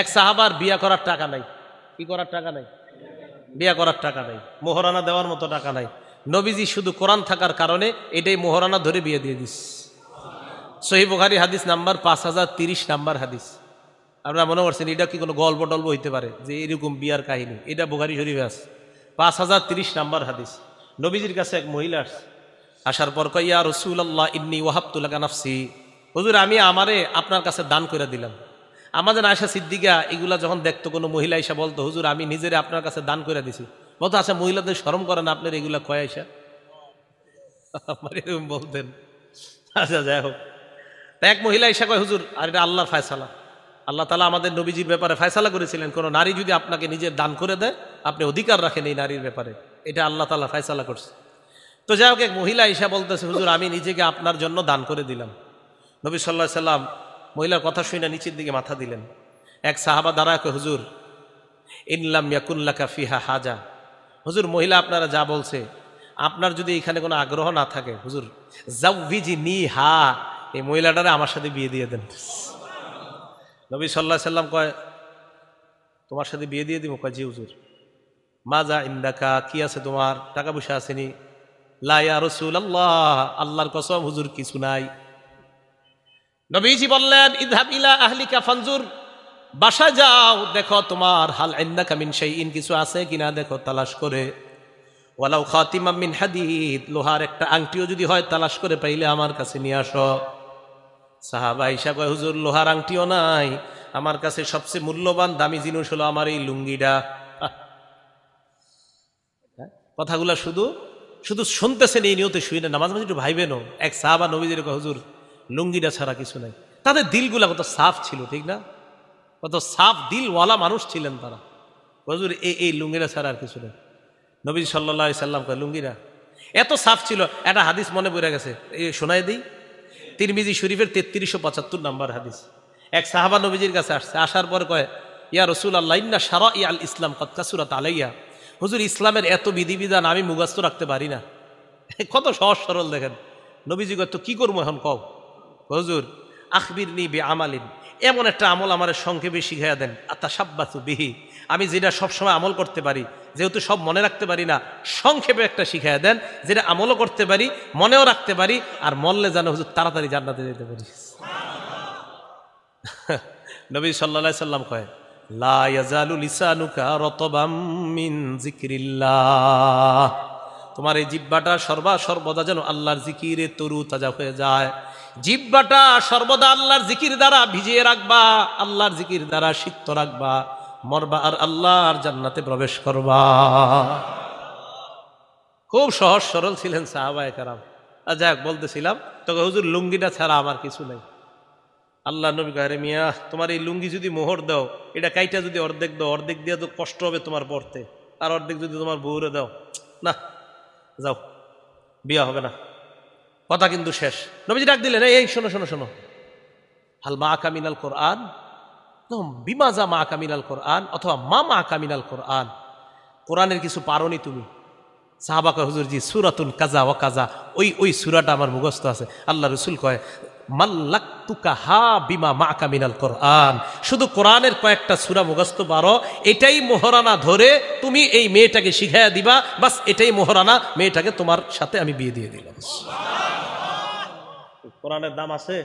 A: এক সাহাবার বিয়া করার টাকা নাই কি করার টাকা নাই বিয়া করার টাকা নাই মোহরানা দেওয়ার মতো টাকা নাই নবীজি শুধু কোরআন থাকার কারণে এটাই মোহরানা ধরে বিয়ে দিয়ে দিস সহি বুখারি হাদিস নাম্বার পাঁচ হাজার তিরিশ নাম্বার হাদিস আপনারা মনে করছেন এটা কি কোনো গল্প টল্প হইতে পারে যে এরকম বিয়ার কাহিনী এটা বুখারি শরীফ আস পাঁচ হাজার তিরিশ নাম্বার হাদিস নবীজির কাছে এক মহিলা আসছে আসার পর কইয়া রসুল আল্লাহ ইন্নি ওয়াহাবতুল্লাহ নাফসি হুজুর আমি আমারে আপনার কাছে দান করে দিলাম আমাদের আশা সিদ্দিকা এগুলা যখন দেখতো কোনো মহিলা এসে বলতো হুজুর আমি নিজেরে আপনার কাছে দান করে দিছি বলতো আচ্ছা মহিলাদের স্মরণ করেন আপনার এগুলা কয় আসা আমার এরকম বলতেন আচ্ছা যাই হোক এক মহিলা এসে কয় হুজুর আর এটা আল্লাহর ফায়সালা আল্লাহ তালা আমাদের নবীজির ব্যাপারে ফায়সালা করেছিলেন কোনো নারী যদি আপনাকে নিজের দান করে দেয় আপনি অধিকার রাখেন এই নারীর ব্যাপারে এটা আল্লাহ তালা ফায়সালা করছে তো যাই হোক এক মহিলা ঈশা বলতেছে হুজুর আমি নিজেকে আপনার জন্য দান করে দিলাম নবী সাল্লাহ সাল্লাম মহিলার কথা শুনে নিচের দিকে মাথা দিলেন এক সাহাবা দ্বারা হুজুর ইনলাম ইয়াকুল্লাকা ফিহা হাজা হুজুর মহিলা আপনারা যা বলছে আপনার যদি এখানে কোনো আগ্রহ না থাকে হুজুর জাউভিজি নি হা এই মহিলাটারে আমার সাথে বিয়ে দিয়ে দেন নবী সাল্লাহ সাল্লাম কয় তোমার সাথে বিয়ে দিয়ে দিব কয় জি হুজুর মা যা ইন্দাকা কি আছে তোমার টাকা পয়সা আসেনি লাইয়া রসুল আল্লাহ আল্লাহর কসম হুজুর কিছু নাই নবীজি বললেন ইদহাব আহলিকা ফানজুর বাসা যাও দেখো তোমার হাল আইন্দা কামিন সেই ইন কিছু আছে কিনা দেখো তালাশ করে ওয়ালাউ খাতিমা মিন হাদিদ লোহার একটা আংটিও যদি হয় তালাশ করে পাইলে আমার কাছে নিয়ে আস সাহাবা হিসাব হুজুর লোহার আংটিও নাই আমার কাছে সবচেয়ে মূল্যবান দামি জিনিস হলো আমার এই লুঙ্গিটা হ্যাঁ? কথাগুলা শুধু শুধু শুনতেছেন এই নিয়তে শুয়ে না নামাজ মাঝে একটু ভাইবেনও এক সাহাবা নবীদের হুজুর লুঙ্গিটা ছাড়া কিছু নাই তাদের দিলগুলা কত সাফ ছিল ঠিক না কত সাফ দিলওয়ালা মানুষ ছিলেন তারা হজুর এই এই লুঙ্গিরা ছাড়া আর কিছু নেই নবী সাল্লাহ সাল্লাম কয় লুঙ্গিরা এত সাফ ছিল একটা হাদিস মনে পড়ে গেছে এই শোনাই দিই তিরমিজি শরীফের তেত্রিশশো পঁচাত্তর নাম্বার হাদিস এক সাহাবা নবীজির কাছে আসছে আসার পর কয় ইয়া রসুল আল্লাহ সারা ইয়াল ইসলাম কত কাসুরাত আলাইয়া হুজুর ইসলামের এত বিধিবিধান আমি মুগাস্ত রাখতে পারি না কত সহজ সরল দেখেন নবীজি তো কী করবো এখন কও হুজুর আখবির নি বে আমালিন এমন একটা আমল আমার সংক্ষেপে শিখাইয়া দেন আত্মা সাব্বাসু বিহি আমি যেটা সবসময় আমল করতে পারি যেহেতু সব মনে রাখতে পারি না সংক্ষেপে একটা শিখাইয়া দেন যেটা আমলও করতে পারি মনেও রাখতে পারি আর মল্লে যেন হুজুর তাড়াতাড়ি জান্নাতে যেতে পারি নবী সাল্লা সাল্লাম কয় তোমার এই জিব্বাটা সর্বা সর্বদা যেন আল্লাহর জিকিরে তরু তাজা হয়ে যায় জিব্বাটা সর্বদা আল্লাহর জিকির দ্বারা ভিজিয়ে রাখবা আল্লাহর জিকির দ্বারা সিক্ত রাখবা মরবা আর আল্লাহর জান্নাতে প্রবেশ করবা খুব সহজ সরল ছিলেন সাহাবায় কারাম যাই হোক বলতেছিলাম তোকে হুজুর লুঙ্গিটা ছাড়া আমার কিছু নেই আল্লাহ নবী কাহারে মিয়া তোমার এই লুঙ্গি যদি মোহর দাও এটা কাইটা যদি অর্ধেক দাও অর্ধেক দিয়ে তো কষ্ট হবে তোমার পড়তে আর অর্ধেক যদি তোমার বহুরে দাও না যাও বিয়া হবে না কথা কিন্তু শেষ নবীজি ডাক দিলেন এই শোনো শোনো শোনো হাল মা আন বিমা বিমাজা মা আকামিনাল আন অথবা মা মা আকামিনাল আন কোরআনের কিছু পারনি তুমি সাহাবাকা হুজুর জি সুরাতুন কাজা ও কাজা ওই ওই সুরাটা আমার মুখস্থ আছে আল্লাহ রসুল কয় মাল্লাক্তুকা হা বিমা মা কামিনাল কোরআন শুধু কোরআনের কয়েকটা সুরা মুখস্থ পারো এটাই মোহরানা ধরে তুমি এই মেয়েটাকে শিখাইয়া দিবা বাস এটাই মোহরানা মেয়েটাকে তোমার সাথে আমি বিয়ে দিয়ে দিলাম কোরআনের দাম আছে